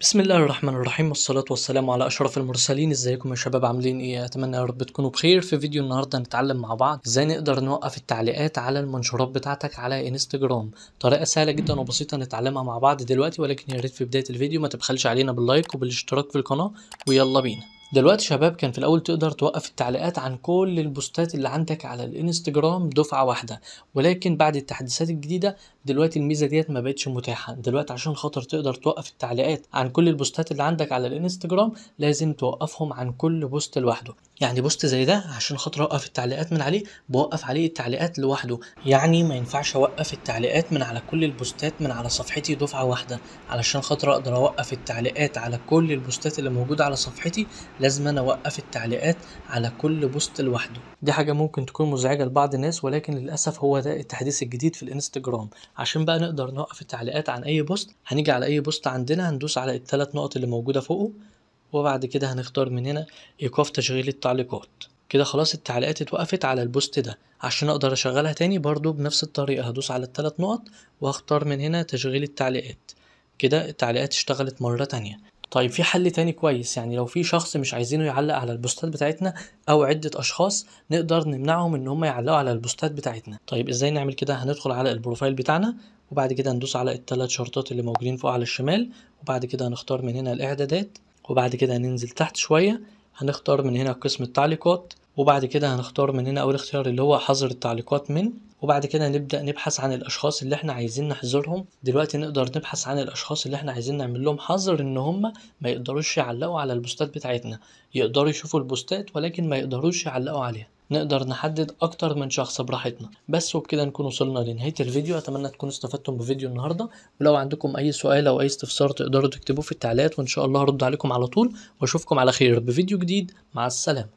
بسم الله الرحمن الرحيم والصلاة والسلام على أشرف المرسلين ازيكم يا شباب عاملين ايه اتمنى يا رب تكونوا بخير في فيديو النهاردة هنتعلم مع بعض ازاي نقدر نوقف التعليقات على المنشورات بتاعتك على انستجرام طريقة سهلة جدا وبسيطة نتعلمها مع بعض دلوقتي ولكن يا ريت في بداية الفيديو ما تبخلش علينا باللايك وبالاشتراك في القناة ويلا بينا دلوقتي شباب كان في الاول تقدر توقف التعليقات عن كل البوستات اللي عندك على الانستجرام دفعه واحده ولكن بعد التحديثات الجديده دلوقتي الميزه ديت ما بقتش متاحه دلوقتي عشان خاطر تقدر توقف التعليقات عن كل البوستات اللي عندك على الانستجرام لازم توقفهم عن كل بوست لوحده يعني بوست زي ده عشان خاطر اوقف التعليقات من عليه بوقف عليه التعليقات لوحده يعني ما ينفعش اوقف التعليقات من على كل البوستات من على صفحتي دفعه واحده علشان خاطر اقدر اوقف التعليقات على كل البوستات اللي موجوده على صفحتي لازم انا اوقف التعليقات على كل بوست لوحده دي حاجه ممكن تكون مزعجه لبعض الناس ولكن للاسف هو ده التحديث الجديد في الانستجرام عشان بقى نقدر نوقف التعليقات عن اي بوست هنيجي على اي بوست عندنا هندوس على الثلاث نقط اللي موجوده فوقه وبعد كده هنختار من هنا ايقاف تشغيل التعليقات كده خلاص التعليقات اتوقفت على البوست ده عشان اقدر اشغلها تاني برضو بنفس الطريقة هدوس على الثلاث نقط وهختار من هنا تشغيل التعليقات كده التعليقات اشتغلت مرة تانية طيب في حل تاني كويس يعني لو في شخص مش عايزينه يعلق على البوستات بتاعتنا او عدة اشخاص نقدر نمنعهم ان هم يعلقوا على البوستات بتاعتنا طيب ازاي نعمل كده هندخل على البروفايل بتاعنا وبعد كده ندوس على الثلاث شرطات اللي موجودين فوق على الشمال وبعد كده هنختار من هنا الاعدادات وبعد كده هننزل تحت شوية هنختار من هنا قسم التعليقات وبعد كده هنختار من هنا أول اختيار اللي هو حظر التعليقات من وبعد كده نبدأ نبحث عن الأشخاص اللي احنا عايزين نحظرهم دلوقتي نقدر نبحث عن الأشخاص اللي احنا عايزين نعمل لهم حظر إن هم ما يقدروش يعلقوا على البوستات بتاعتنا يقدروا يشوفوا البوستات ولكن ما يقدروش يعلقوا عليها نقدر نحدد اكتر من شخص براحتنا بس وبكده نكون وصلنا لنهايه الفيديو اتمنى تكونوا استفدتم بفيديو النهارده ولو عندكم اي سؤال او اي استفسار تقدروا تكتبوه في التعليقات وان شاء الله هرد عليكم على طول واشوفكم على خير بفيديو جديد مع السلامه